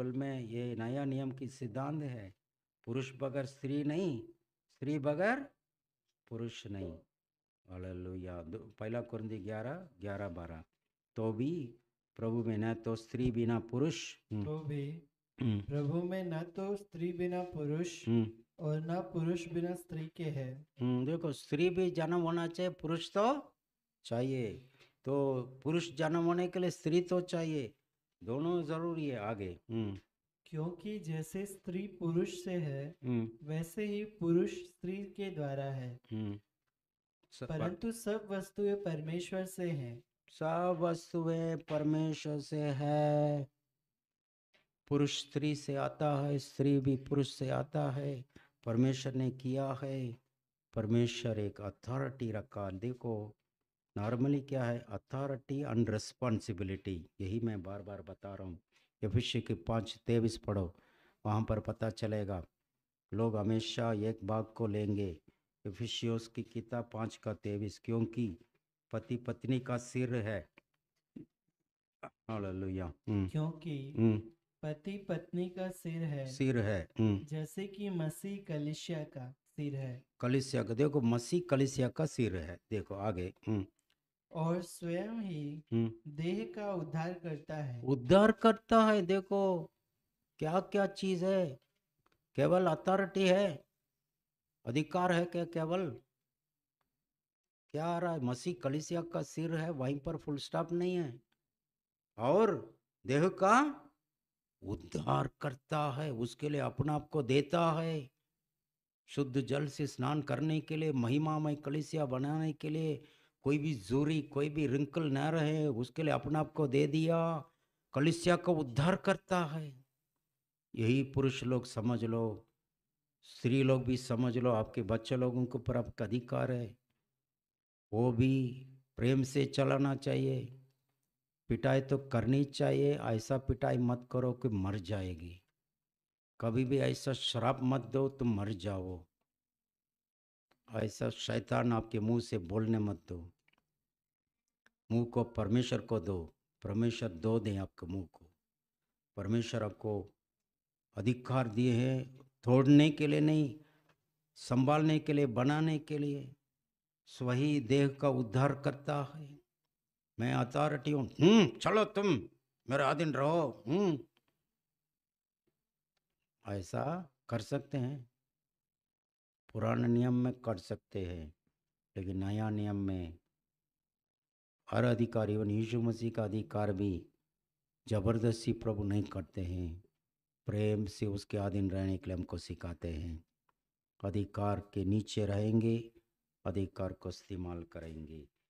Bible में ये नया नियम की सिद्धांत है पुरुष बगैर स्त्री नहीं स्त्री बगैर पुरुष नहीं या पहला कुरंदी ग्यारह ग्यारह बारह तो भी प्रभु में न तो स्त्री बिना पुरुष हम्म। तो भी हम्म। प्रभु में न तो स्त्री बिना पुरुष हम्म। और न पुरुष बिना स्त्री के है देखो स्त्री भी जन्म होना चाहिए पुरुष तो चाहिए तो पुरुष जन्म होने के लिए स्त्री तो चाहिए दोनों जरूरी है आगे हम्म। क्योंकि जैसे स्त्री पुरुष से है हम्म। वैसे ही पुरुष स्त्री के द्वारा है हम्म। परंतु सब वस्तुएं परमेश्वर से हैं सब वस्तुएं परमेश्वर से है पुरुष स्त्री से आता है स्त्री भी पुरुष से आता है परमेश्वर ने किया है परमेश्वर एक अथॉरिटी रखा देखो नॉर्मली क्या है अथॉरिटी एंड रिस्पॉन्सिबिलिटी यही मैं बार बार बता रहा हूँ यभिष्य की पाँच तेईस पढ़ो वहाँ पर पता चलेगा लोग हमेशा एक बाग को लेंगे यभिष्योस की किताब पाँच का तेईस क्योंकि पति पत्नी का सिर है हम्म। क्योंकि हम्म। पति पत्नी का सिर है सिर है हम्म। जैसे कि मसीह कलिशिया का सिर है कलिसिया का देखो मसीह कलिसिया का सिर है देखो आगे और स्वयं ही हम्म। देह का उद्धार करता है उद्धार करता है देखो क्या क्या चीज है केवल अथॉरिटी है अधिकार है क्या केवल क्या आ रहा है मसीह कलिसिया का सिर है वहीं पर फुल स्टॉप नहीं है और देह का उद्धार करता है उसके लिए अपना आप को देता है शुद्ध जल से स्नान करने के लिए महिमामय कलिसिया बनाने के लिए कोई भी जोरी कोई भी रिंकल ना रहे उसके लिए अपने आप को दे दिया कलिसिया को उद्धार करता है यही पुरुष लोग समझ लो स्त्री लोग भी समझ लो आपके बच्चे लोगों के ऊपर आपका अधिकार है वो भी प्रेम से चलाना चाहिए पिटाई तो करनी चाहिए ऐसा पिटाई मत करो कि मर जाएगी कभी भी ऐसा शराब मत दो तुम मर जाओ ऐसा शैतान आपके मुंह से बोलने मत दो मुंह को परमेश्वर को दो परमेश्वर दो दें आपके मुंह को परमेश्वर आपको अधिकार दिए हैं तोड़ने के लिए नहीं संभालने के लिए बनाने के लिए स्वही देह का उद्धार करता है मैं अथॉरिटी हूँ हम्म, चलो तुम मेरा आदिन रहो हम्म। ऐसा कर सकते हैं पुराने नियम में कर सकते हैं लेकिन नया नियम में हर अधिकार इवन यीशु मसीह का अधिकार भी ज़बरदस्ती प्रभु नहीं करते हैं प्रेम से उसके अधीन रहने के लिए हमको सिखाते हैं अधिकार के नीचे रहेंगे अधिकार को इस्तेमाल करेंगे